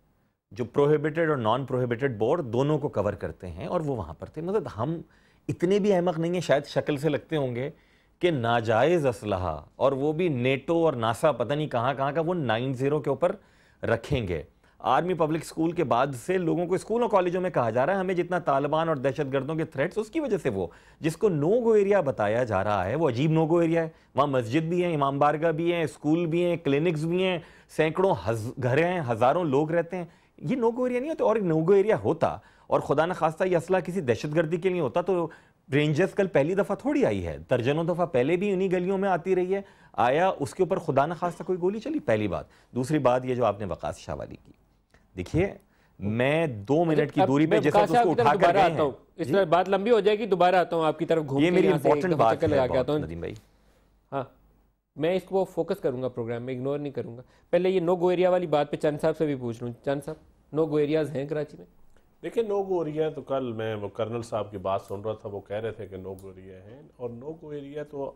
जो प्रोहिबिटेड और नॉन प्रोहिबिटेड बोर्ड दोनों को कवर करते हैं और वो वहाँ पर थे मतलब हम इतने भी अहमक नहीं हैं शायद शक्ल से लगते होंगे कि नाजायज़ असलहा और वो भी नेटो और नासा पता नहीं कहाँ कहाँ का वो नाइन ज़ीरो के ऊपर रखेंगे आर्मी पब्लिक स्कूल के बाद से लोगों को स्कूलों कॉलेजों में कहा जा रहा है हमें जितना तालिबान और दहशतगर्दों के थ्रेट्स उसकी वजह से वो जिसको नो गो एरिया बताया जा रहा है वो अजीब नो गो एरिया है वहाँ मस्जिद भी है इमाम बारगा भी हैं स्कूल भी हैं क्लिनिक्स भी हैं सैकड़ों हज घर हैं हज़ारों लोग रहते हैं ये नो गो एरिया नहीं होता और नो गो एरिया होता और खुदा न खास्ता यह असला किसी दहशतगर्दी के लिए होता तो रेंजर्स कल पहली दफ़ा थोड़ी आई है दर्जनों दफ़ा पहले भी इन्हीं गलियों में आती रही है आया उसके ऊपर खुदा न खास्ता कोई गोली चली पहली बात दूसरी बात यह जो आपने वकास शाह वाली की देखिए मैं दो मिनट की दूरी पे जैसा तो उसको उठा कर आता हूँ इस तरह बात लंबी हो जाएगी दोबारा आता हूँ आपकी तरफ घूम के मेरी इंपॉर्टेंट बात लगा के आता नदीम भाई हाँ मैं इसको फोकस करूंगा प्रोग्राम में इग्नोर नहीं करूंगा पहले ये नो गोरिया वाली बात पे चंद साहब से भी पूछ लूँ चंद साहब नो गोरियाज हैं कराची में देखिए नो गोरिया तो कल मैं वो कर्नल साहब की बात सुन रहा था वो कह रहे थे कि नो गोरिया है और नो गोरिया तो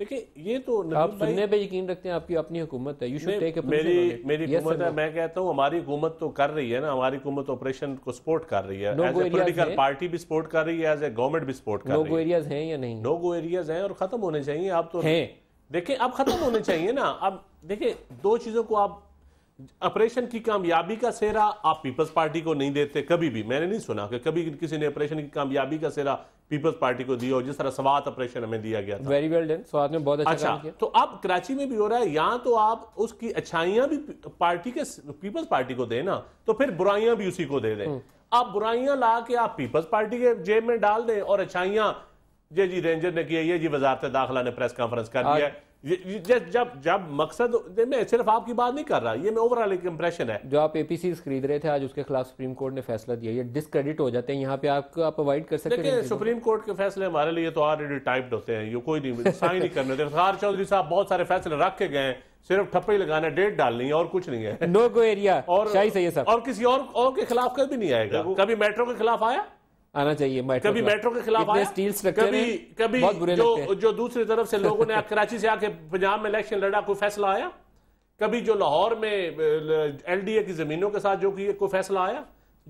देखिए ये तो आप सुनने पे यकीन रखते हैं आपकी अपनी हुकूमत है यू शुड टेक मेरी मेरी हुकूमत है मैं कहता हूँ हमारी हुकूमत तो कर रही है ना हमारी हुकूमत ऑपरेशन को सपोर्ट कर रही है एज ए पोलिटिकल पार्टी भी सपोर्ट कर रही है एज ए गवर्नमेंट भी सपोर्ट कर रही है नो गो एरियाज हैं या नहीं नो गो एरियाज हैं और खत्म होने चाहिए आप तो हैं देखिए अब खत्म होने चाहिए ना अब देखिए दो चीजों को आप ऑपरेशन की कामयाबी का सेहरा आप पीपल्स पार्टी को नहीं देते कभी भी मैंने नहीं सुना कि कभी किसी ने ऑपरेशन की कामयाबी का सेहरा पीपल्स पार्टी को दिया हो जिस तरह सवात ऑपरेशन हमें दिया गया था वेरी वेल डन सवात में बहुत अच्छा, अच्छा तो अब कराची में भी हो रहा है या तो आप उसकी अच्छाइयां भी पार्टी के पीपल्स पार्टी को दें ना तो फिर बुराइयां भी उसी को दे दें हम्म। आप बुराइयां ला के आप पीपल्स पार्टी के जेब में डाल दें और अच्छाइयां ये जी रेंजर ने किया ये जी वजारत दाखिला ने प्रेस कॉन्फ्रेंस कर दिया जब जब जब मकसद मैं सिर्फ आपकी बात नहीं कर रहा ये मैं ओवरऑल एक इंप्रेशन है जो आप एपीसी खरीद रहे थे आज उसके खिलाफ सुप्रीम कोर्ट ने फैसला दिया ये डिसक्रेडिट हो जाते हैं यहाँ पे आपको आप अवॉइड कर सकते हैं सुप्रीम कोर्ट के फैसले हमारे लिए तो ऑलरेडी टाइप्ड होते हैं ये कोई नहीं साइन नहीं करने चौधरी साहब बहुत सारे फैसले रख के गए सिर्फ ठप्पे ही लगाना डेट डालनी है और कुछ नहीं है नो गो एरिया और सही है और किसी और के खिलाफ कभी नहीं आएगा कभी मेट्रो के खिलाफ आया आना चाहिए मेट्रो कभी मेट्रो के खिलाफ आया स्टील कभी कभी जो, जो दूसरी तरफ से लोगों ने <laughs> कराची से आके पंजाब में इलेक्शन लड़ा कोई फैसला आया कभी जो लाहौर में एलडीए की जमीनों के साथ जो कि कोई फैसला आया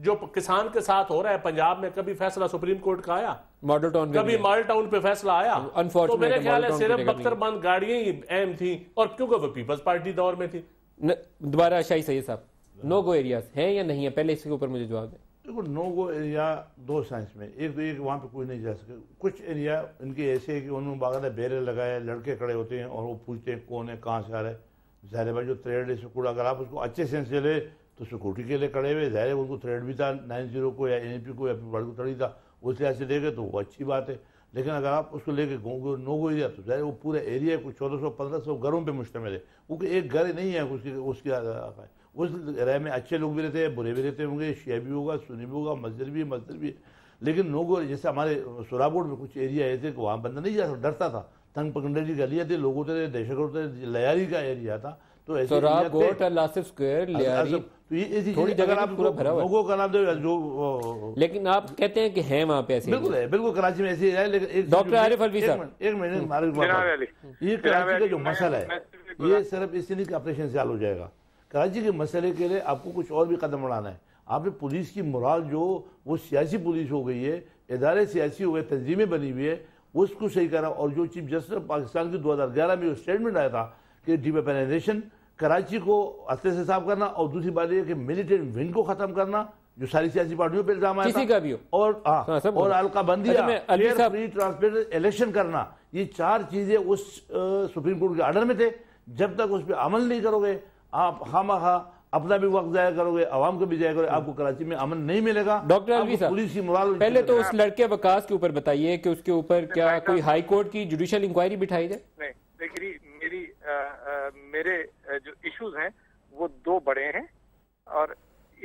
जो किसान के साथ हो रहा है पंजाब में कभी फैसला सुप्रीम कोर्ट का आया मॉडल टाउन कभी मॉडल टाउन पे फैसला आया तो, तो मेरे ख्याल है सिर्फ बख्तरबंद गाड़ियां ही अहम थी और क्योंकि वो पीपल्स पार्टी दौर में थी दोबारा शाही सही साहब नो गो एरियाज हैं या नहीं है पहले इसके ऊपर मुझे जवाब दें देखो नो गो एरिया दो साइंस में एक तो एक वहाँ पे कोई नहीं जा सके कुछ एरिया इनके ऐसे है कि उन्होंने बाकायदा बेरे लगाए लड़के खड़े होते हैं और वो पूछते हैं कौन है कहाँ से आ रहा है जहर भाई जो थ्रेड है सिक्योर अगर आप उसको अच्छे सेंस से ले तो सिक्योरिटी के लिए खड़े हुए जहर उनको थ्रेड भी था नाइन जीरो को या एन को या फिर बड़को थड़ी था उस लिहाज से ले गए तो वो अच्छी बात है लेकिन अगर आप उसको लेके गो नो गो एरिया तो जहर वो पूरा एरिया कुछ चौदह सौ पंद्रह सौ घरों पर मुश्तमिल है क्योंकि एक घर नहीं है उसकी उसकी उस राय में अच्छे लोग भी रहते हैं बुरे भी रहते होंगे शिया भी होगा सुनी भी होगा मस्जिद भी मस्जिद भी लेकिन लोगों जैसे हमारे सोराबोड में कुछ एरिया ऐसे कि वहाँ बंदा नहीं जा डरता था तंग पकड़ने की गलियाँ थी लोग होते थे दहशत होते थे लयारी का एरिया था तो ऐसे तो ये थोड़ी जगह आप पूरा भरा लोगों का नाम जो लेकिन आप कहते हैं कि है वहाँ पे ऐसे बिल्कुल है बिल्कुल कराची में ऐसे है लेकिन डॉक्टर आरिफ अलवी साहब एक महीने हम्म। ये कराची का जो मसला है ये सिर्फ इसी नहीं ऑपरेशन से हाल हो जाएगा कराची के मसले के लिए आपको कुछ और भी कदम उड़ाना है आपने पुलिस की मुराल जो वो सियासी पुलिस हो गई है इदारे सियासी हो गए तंजीमें बनी हुई है उसको सही करा और जो चीफ जस्टिस पाकिस्तान की 2011 में स्टेटमेंट आया था कि डिवेपनाइजेशन कराची को हस्ते से साफ करना और दूसरी बात यह कि मिलिटेंट विंग को खत्म करना जो सारी सियासी पार्टियों पर इल्जाम आया किसी का भी हो और हाँ, हाँ और अलकाबंदी फ्री ट्रांसपेरेंट इलेक्शन करना ये चार चीजें उस सुप्रीम कोर्ट के आर्डर में थे जब तक उस पर अमल नहीं करोगे आप हम अपना भी वक्त जाया करोगे आवाम को भी जाया करोगे आपको कराची में अमन नहीं मिलेगा डॉक्टर अलवी साहब पुलिस की मोरल पहले तो उस लड़के वकास के ऊपर बताइए कि उसके ऊपर क्या कोई हाई कोर्ट की जुडिशियल इंक्वायरी बिठाई जाए नहीं देखिए मेरी मेरे जो इश्यूज हैं वो दो बड़े हैं और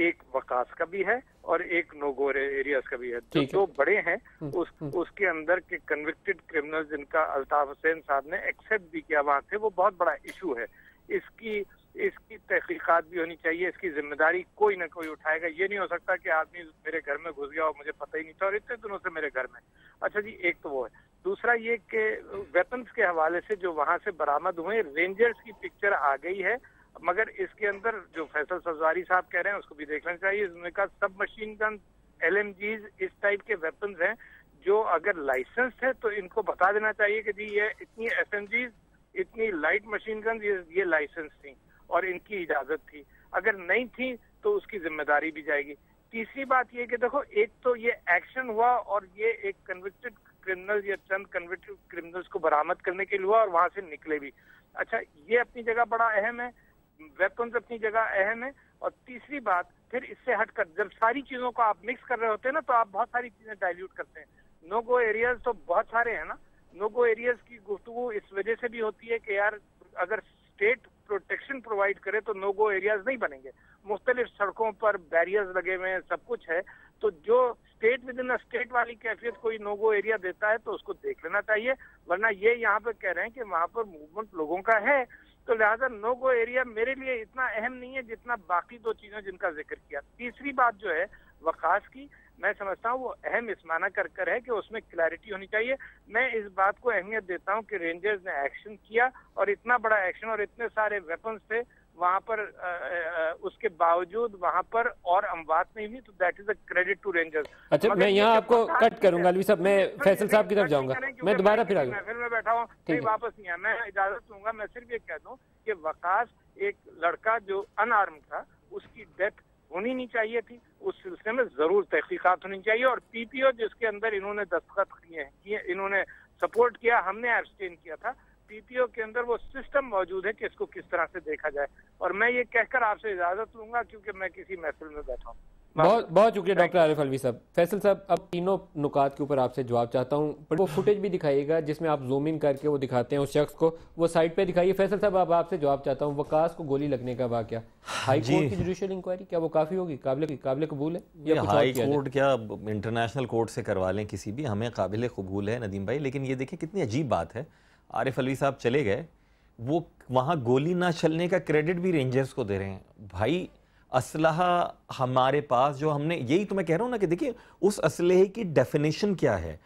एक वकास का भी है और एक नोगोर एरियाज का भी है जो तो बड़े हैं हम्म, उस हम्म। उसके अंदर के कन्विक्टेड क्रिमिनल जिनका अल्ताफ हुसैन साहब ने एक्सेप्ट भी किया वहां से वो बहुत बड़ा इशू है इसकी इसकी तहकीकत भी होनी चाहिए इसकी जिम्मेदारी कोई ना कोई उठाएगा ये नहीं हो सकता कि आदमी मेरे घर में घुस गया और मुझे पता ही नहीं था और इतने दिनों से मेरे घर में अच्छा जी एक तो वो है दूसरा ये कि वेपन्स के हवाले से जो वहां से बरामद हुए रेंजर्स की पिक्चर आ गई है मगर इसके अंदर जो फैसल सजवारी साहब कह रहे हैं उसको भी देखना चाहिए उन्होंने कहा सब मशीन गन एल इस टाइप के वेपन्स हैं जो अगर लाइसेंस है तो इनको बता देना चाहिए कि जी ये इतनी एस इतनी लाइट मशीन गन ये, ये लाइसेंस थी और इनकी इजाजत थी अगर नहीं थी तो उसकी जिम्मेदारी भी जाएगी तीसरी बात यह कि देखो एक तो ये एक्शन हुआ और ये एक कन्विक्टेड क्रिमिनल या चंद कन्विक्टेड क्रिमिनल्स को बरामद करने के लिए हुआ और वहां से निकले भी अच्छा ये अपनी जगह बड़ा अहम है वेपन्स अपनी जगह अहम है और तीसरी बात फिर इससे हटकर जब सारी चीजों को आप मिक्स कर रहे होते हैं ना तो आप बहुत सारी चीजें डायल्यूट करते हैं नो गो एरियाज तो बहुत सारे हैं ना नो गो एरियाज की गुफ्तु इस वजह से भी होती है कि यार अगर स्टेट प्रोटेक्शन प्रोवाइड करे तो नो गो एरियाज नहीं बनेंगे मुख्तलिफ सड़कों पर बैरियर्स लगे हुए हैं सब कुछ है तो जो state within a state वाली कैफियत कोई नो गो एरिया देता है तो उसको देख लेना चाहिए वरना ये यहाँ पे कह रहे हैं कि वहाँ पर मूवमेंट लोगों का है तो लिहाजा नो गो एरिया मेरे लिए इतना अहम नहीं है जितना बाकी दो चीजें जिनका जिक्र किया तीसरी बात जो है वकाश की मैं समझता हूँ वो अहम इस माना कर कर है कि उसमें क्लैरिटी होनी चाहिए मैं इस बात को अहमियत देता हूँ कि रेंजर्स ने एक्शन किया और इतना बड़ा एक्शन और इतने सारे वेपन्स थे वहां पर आ, आ, उसके बावजूद वहां पर और अमवात नहीं हुई तो that is a credit to rangers अच्छा मैं यहाँ आपको कट करूंगा अलवी साहब मैं फैसल साहब की तरफ जाऊंगा मैं दोबारा फिर महफिल में बैठा हूँ वापस नहीं आया मैं इजाजत लूंगा मैं सिर्फ ये कह दूँ की वकास एक लड़का जो अनआर्म था उसकी डेथ होनी नहीं चाहिए थी उस सिलसिले में जरूर तहकीकत होनी चाहिए और पीपीओ जिसके अंदर इन्होंने दस्तखत किए हैं इन्होंने सपोर्ट किया हमने एब्सटेन किया था पीपीओ के अंदर वो सिस्टम मौजूद है कि इसको किस तरह से देखा जाए और मैं ये कहकर आपसे इजाजत लूंगा क्योंकि मैं किसी महफिल में बैठा हूँ बहुत बहुत शुक्रिया डॉक्टर आरिफ अलवी साहब फैसल साहब अब तीनों नुकात के ऊपर आपसे जवाब चाहता हूँ वो फुटेज भी दिखाइएगा जिसमें आप जूम इन करके वो दिखाते हैं उस शख्स को वो साइड पे दिखाइए फैसल साहब अब आपसे जवाब चाहता हूँ वकास को गोली लगने का वाक्य हाँ हाई कोर्ट की जुडिशियल इंक्वायरी क्या वो काफ़ी होगी काबिल काबिल कबूल है या हाई कोर्ट क्या इंटरनेशनल कोर्ट से करवा लें किसी भी हमें काबिल कबूल है नदीम भाई लेकिन ये देखिए कितनी अजीब बात है आरिफ अलवी साहब चले गए वो वहाँ गोली ना चलने का क्रेडिट भी रेंजर्स को दे रहे हैं भाई असलहा हमारे पास जो हमने यही तो मैं कह रहा हूँ ना कि देखिए उस असलहे की डेफिनेशन क्या है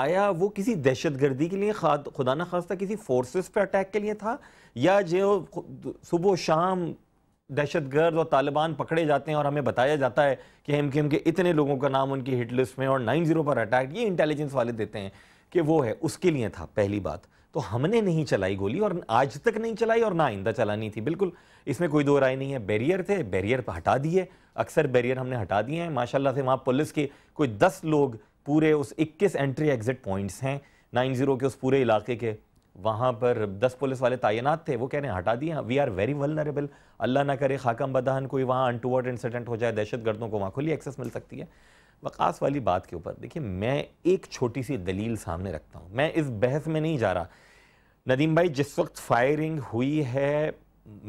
आया वो किसी दहशत गर्दी के लिए खाद खुदा न खास्ता किसी फोर्सेस पे अटैक के लिए था या जो सुबह शाम दहशत गर्द और तालिबान पकड़े जाते हैं और हमें बताया जाता है कि एम के एम के इतने लोगों का नाम उनकी हिट लिस्ट में और नाइन जीरो पर अटैक ये इंटेलिजेंस वाले देते हैं कि वो है उसके लिए था पहली बात तो हमने नहीं चलाई गोली और आज तक नहीं चलाई और ना आइंदा चलानी थी बिल्कुल इसमें कोई दो राय नहीं है बैरियर थे बैरियर तो हटा दिए अक्सर बैरियर हमने हटा दिए हैं माशाल्लाह से वहाँ पुलिस के कोई दस लोग पूरे उस 21 एंट्री एग्जिट पॉइंट्स हैं नाइन जीरो के उस पूरे इलाके के वहाँ पर दस पुलिस वाले तैनात थे वो कह रहे हैं हटा दिए वी आर वेरी वलनरेबल अल्लाह ना करे खाकम बदहन कोई वहाँ अनटूवर्ड इंसिडेंट हो जाए दहशत गर्दों को वहाँ खुली एक्सेस मिल सकती है वकास वाली बात के ऊपर देखिए मैं एक छोटी सी दलील सामने रखता हूँ मैं इस बहस में नहीं जा रहा नदीम भाई जिस वक्त फायरिंग हुई है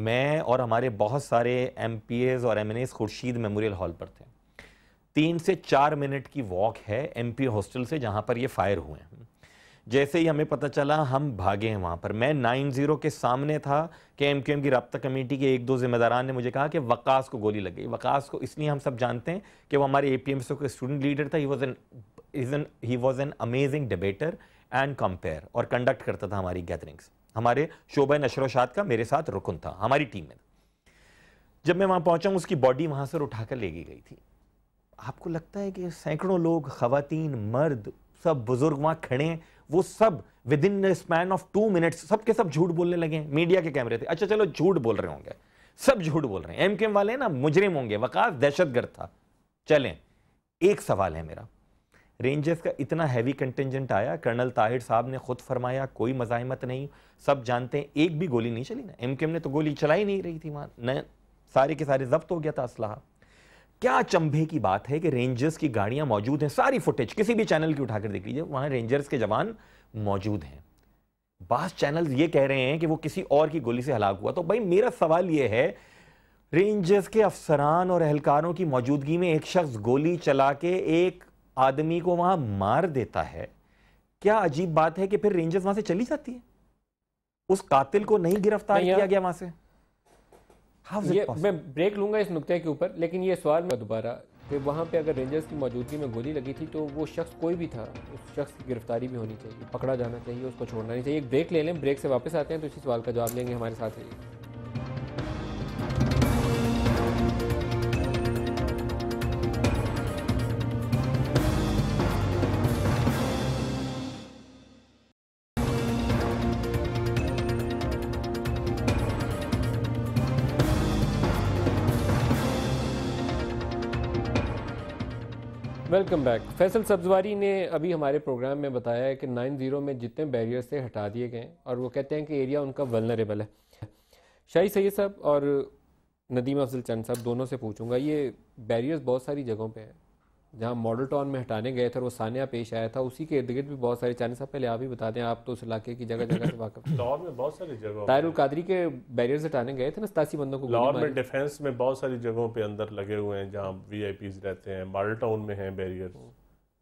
मैं और हमारे बहुत सारे एम और एम खुर्शीद मेमोरियल हॉल पर थे तीन से चार मिनट की वॉक है एम हॉस्टल से जहाँ पर ये फायर हुए हैं जैसे ही हमें पता चला हम भागे हैं वहाँ पर मैं नाइन ज़ीरो के सामने था कि एम क्यू एम की रबता कमेटी के एक दो जिम्मेदारान ने मुझे कहा कि वकास को गोली लग गई वकास को इसलिए हम सब जानते हैं कि वो हमारे ए पी एम सी का स्टूडेंट लीडर था he was an is an he was an amazing debater and compere और कंडक्ट करता था हमारी गैदरिंग्स हमारे शोबा नशरोशात का मेरे साथ रुकन था हमारी टीम में जब मैं वहाँ पहुँचा उसकी बॉडी वहाँ से उठाकर ले गई गई थी आपको लगता है कि सैकड़ों लोग खातन मर्द सब बुज़ुर्ग वहाँ खड़े हैं वो सब within span of two minutes सब के सब झूठ बोलने लगे हैं मीडिया के कैमरे थे अच्छा चलो झूठ बोल रहे होंगे सब झूठ बोल रहे हैं एमकेएम वाले ना मुजरिम होंगे वकास दहशतगर्द था चलें एक सवाल है मेरा रेंजर्स का इतना हैवी कंटेंजेंट आया कर्नल ताहिर साहब ने खुद फरमाया कोई मजामत नहीं सब जानते हैं एक भी गोली नहीं चली ना एम ने तो गोली चलाई नहीं रही थी वहाँ न सारे के सारे जब्त हो गया था असलाहा क्या चंभे की बात है कि रेंजर्स की गाड़ियां मौजूद हैं सारी फुटेज किसी भी चैनल की उठाकर देख लीजिए वहां रेंजर्स के जवान मौजूद हैं बास चैनल ये कह रहे हैं कि वो किसी और की गोली से हलाक हुआ तो भाई मेरा सवाल ये है रेंजर्स के अफसरान और एहलकारों की मौजूदगी में एक शख्स गोली चला के एक आदमी को वहां मार देता है क्या अजीब बात है कि फिर रेंजर्स वहां से चली जाती है उस कातिल को नहीं गिरफ्तार किया गया वहां से ये मैं ब्रेक लूंगा इस नुकते के ऊपर लेकिन ये सवाल मैं दोबारा कि वहाँ पे अगर रेंजर्स की मौजूदगी में गोली लगी थी तो वो शख्स कोई भी था उस शख्स की गिरफ्तारी भी होनी चाहिए पकड़ा जाना चाहिए उसको छोड़ना नहीं चाहिए एक ब्रेक ले लें ब्रेक से वापस आते हैं तो इसी सवाल का जवाब लेंगे हमारे साथ ही वेलकम बैक फैसल सब्जवारी ने अभी हमारे प्रोग्राम में बताया है कि नाइन ज़ीरो में जितने बैरियर्स थे हटा दिए गए और वो कहते हैं कि एरिया उनका वलनरेबल है शाही सैद साहब और नदीम अफजल चंद साहब दोनों से पूछूंगा ये बैरियर्स बहुत सारी जगहों पे हैं जहाँ मॉडल टाउन में हटाने गए थे और वो सानिया पेश आया था उसी के इर्द गिर्द भी बहुत सारे चाइना साहब पहले आप ही बता दें आप तो उस इलाके की जगह जगह से वाकफ लाहौर में बहुत सारी जगह तारुल कादरी के बैरियर हटाने गए थे ना सतासी बंदों को लाहौर में डिफेंस में बहुत सारी जगहों पे अंदर लगे हुए हैं जहाँ वी रहते हैं मॉडल टाउन में हैं बैरियर हम्म।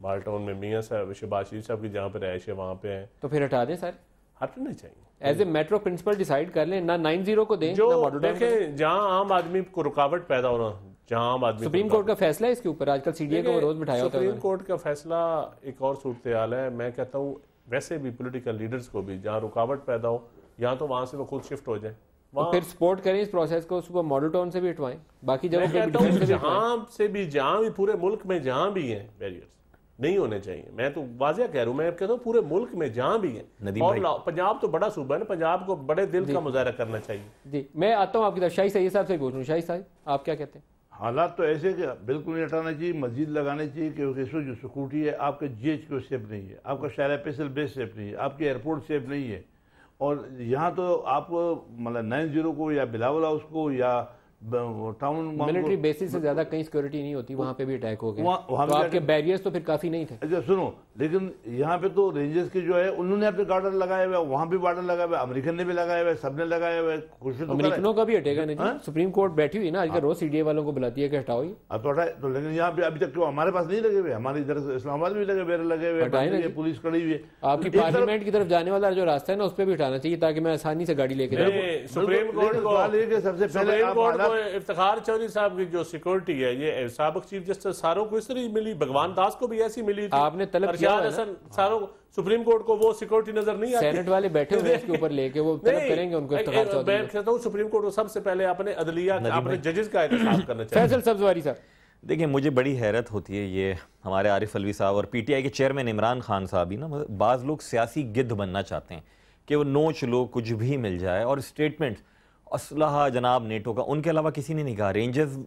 मॉडल टाउन में मियाँ साहब शहबाज शरीफ साहब की जहाँ पे रहायश है वहाँ पे हैं तो फिर हटा दें सर हटने चाहिए as a metro principle decide कर लें ना नाइन जीरो को दें जो देखें जहाँ आम आदमी को रुकावट पैदा होना जहां आम आदमी सुप्रीम कोर्ट का फैसला इसके ऊपर आजकल सीडीए को रोज बिठाया होता है सुप्रीम कोर्ट का फैसला एक और सूरत हाल है मैं कहता हूँ वैसे भी पोलिटिकल लीडर्स को भी जहाँ रुकावट पैदा हो यहाँ तो वहाँ से वो खुद शिफ्ट हो जाए तो फिर सपोर्ट करें इस प्रोसेस को सुबह मॉडल टाउन से भी हटवाएं बाकी जगह जहाँ से भी जहाँ भी पूरे मुल्क में जहाँ भी हैं बैरियर्स नहीं होने चाहिए मैं तो वाजिया कह रहा हूँ मैं कहता हूँ पूरे मुल्क में जहाँ भी है और पंजाब तो बड़ा सूबा है ना पंजाब को बड़े दिल का मुजाहरा करना चाहिए जी मैं आता हूँ आपकी तरफ शाही सही साहब से पूछ रहा हूँ शाही साहब आप क्या कहते हैं हालात तो ऐसे कि बिल्कुल नहीं हटाना चाहिए मस्जिद लगाने चाहिए क्योंकि इसमें जो सिक्योरिटी है आपके जी एच क्यू सेफ नहीं है आपका शायर पेसल बेस सेफ नहीं है आपकी एयरपोर्ट सेफ नहीं है और यहाँ तो आपको मतलब नाइन जीरो को या बिलावल हाउस को या टाउन मिलिट्री बेसिस से ज्यादा कहीं सिक्योरिटी नहीं होती वहाँ पे भी अटैक हो गया वहाँ, वहाँ तो आपके बैरियर्स तो फिर काफी नहीं थे अच्छा सुनो लेकिन यहाँ पे तो रेंजर्स के जो है उन्होंने अपने गार्डन लगाए हुए वहाँ भी बार्डर लगाए हुआ अमेरिकन ने भी लगाए हुए सबने लगाए हुए कुछ अमेरिकनों तो का भी हटेगा नहीं हा? सुप्रीम कोर्ट बैठी हुई ना आजकल हाँ। रोज सीडीए वालों को बुलाती है कि हटाओ अब हाँ, तो तो लेकिन यहाँ पे अभी तक क्यों तो हमारे पास नहीं लगे हुए हमारे इधर इस्लामाबाद भी लगे हुए लगे हुए पुलिस खड़ी हुई है आपकी पार्लियामेंट की तरफ जाने वाला जो रास्ता है ना उस पर भी हटाना चाहिए ताकि मैं आसानी से गाड़ी लेके सुप्रीम कोर्ट को सबसे पहले इफ्तार चौधरी साहब की जो सिक्योरिटी है ये सबक चीफ जस्टिस सारों को इस तरह मिली भगवान दास को भी ऐसी मिली आपने तलब यार हसन सारों सुप्रीम कोर्ट को वो सिक्योरिटी नजर नहीं आती सेनेट वाले बैठे हुए इसके ऊपर लेके वो <laughs> करेंगे उनको मैं कहता हूँ सुप्रीम कोर्ट को सबसे पहले अपने अदलिया अपने जजेस का एहतसाब <laughs> करना चाहिए फैसल सब्जवारी सर देखिए मुझे बड़ी हैरत होती है ये हमारे आरिफ अलवी साहब और पीटीआई के चेयरमैन इमरान खान साहब ही ना मतलब बाज़ लोग सियासी गिद्ध बनना चाहते हैं कि वो नोच लो कुछ भी मिल जाए और स्टेटमेंट असलाह जनाब नेटो का उनके अलावा किसी ने नहीं कहा रेंजर्स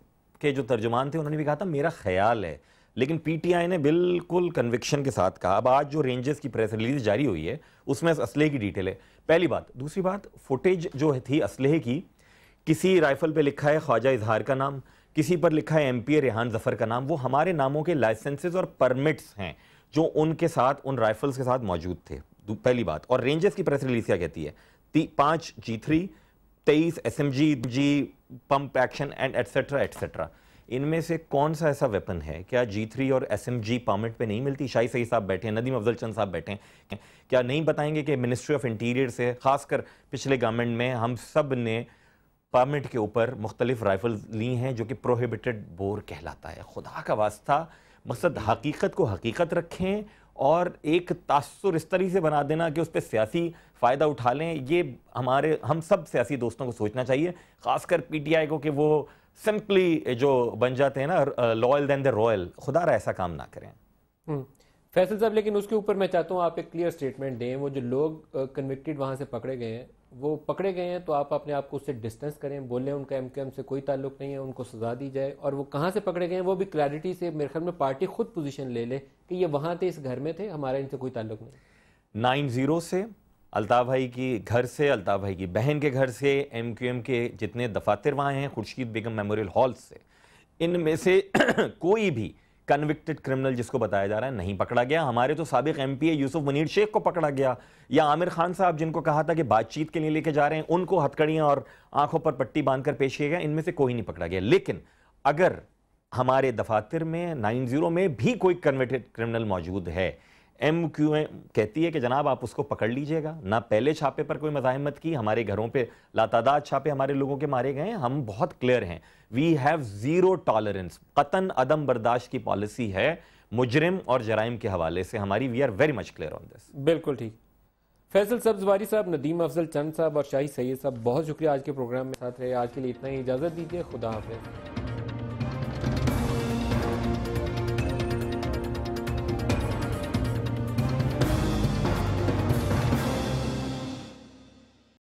के जो तर्जुमान थे उन्होंने भी कहा था मेरा ख्याल है लेकिन पीटीआई ने बिल्कुल कन्विक्शन के साथ कहा अब आज जो रेंजेस की प्रेस रिलीज जारी हुई है उसमें असलहे की डिटेल है पहली बात दूसरी बात फुटेज जो थी असलहे की किसी राइफल पे लिखा है ख्वाजा इजहार का नाम किसी पर लिखा है एम पी रेहान जफ़र का नाम वो हमारे नामों के लाइसेंसेज और परमिट्स हैं जो उनके साथ उन राइफल्स के साथ मौजूद थे पहली बात और रेंजेस की प्रेस रिलीज क्या कहती है पाँच जी थ्री तेईस एस एम जी जी pump action and etcetera etcetera इनमें से कौन सा ऐसा वेपन है क्या जी थ्री और एस एम जी परमिट पर नहीं मिलती शाही सही साहब बैठे हैं नदीम अफजल चंद साहब बैठे हैं क्या नहीं बताएंगे कि मिनिस्ट्री ऑफ इंटीरियर से खासकर पिछले गवर्नमेंट में हम सब ने परमिट के ऊपर मुख्तलिफ राइफल्स ली हैं जो कि प्रोहिबिटेड बोर कहलाता है खुदा का वास्ता मकसद हकीकत को हकीकत रखें और एक तासर इस तरीके से बना देना कि उस पर सियासी फ़ायदा उठा लें ये हमारे हम सब सियासी दोस्तों को सोचना चाहिए ख़ासकर आई को कि वो सिंपली जो बन जाते हैं ना लॉयल देन द रॉयल खुदा रहा ऐसा काम ना करें हम्म। फैसल साहब लेकिन उसके ऊपर मैं चाहता हूँ आप एक क्लियर स्टेटमेंट दें वो जो लोग कन्विक्टेड वहाँ से पकड़े गए हैं वो पकड़े गए हैं तो आप अपने आप को उससे डिस्टेंस करें बोलें उनका एम के एम से कोई ताल्लुक नहीं है उनको सजा दी जाए और वो कहाँ से पकड़े गए हैं वो भी क्लैरिटी से मेरे ख्याल में पार्टी खुद पोजीशन ले ले कि ये वहाँ थे इस घर में थे हमारे इनसे कोई ताल्लुक नहीं नाइन जीरो से अलताफ़ भाई की घर से अलताफ़ भाई की बहन के घर से एम क्यू एम के जितने दफातर वहाँ हैं खुर्शीद बेगम मेमोरियल हॉल से इनमें से <clears throat> कोई भी कन्विक्टेड क्रिमिनल जिसको बताया जा रहा है नहीं पकड़ा गया हमारे तो सबक एम पी यूसुफ मुनीर शेख को पकड़ा गया या आमिर खान साहब जिनको कहा था कि बातचीत के लिए लेके जा रहे हैं उनको हथकड़ियाँ और आंखों पर पट्टी बांधकर पेश किया गया इनमें से कोई नहीं पकड़ा गया लेकिन अगर हमारे दफातर में नाइन जीरो में भी कोई कन्विक्टेड क्रिमिनल मौजूद है एम क्यू एम कहती है कि जनाब आप उसको पकड़ लीजिएगा ना पहले छापे पर कोई मजामत की हमारे घरों पर लातादाद छापे हमारे लोगों के मारे गए हम बहुत क्लियर हैं वी हैव ज़ीरो टॉलरेंस कतन अदम बर्दाश्त की पॉलिसी है मुजरिम और जराइम के हवाले से हमारी we are very much clear on this बिल्कुल ठीक फैसल सब्जवारी साहब नदीम अफजल चंद साहब और शाही सैयद साहब बहुत शुक्रिया आज के प्रोग्राम में साथ रहे आज के लिए इतना ही इजाज़त दीजिए खुदा हाफिज़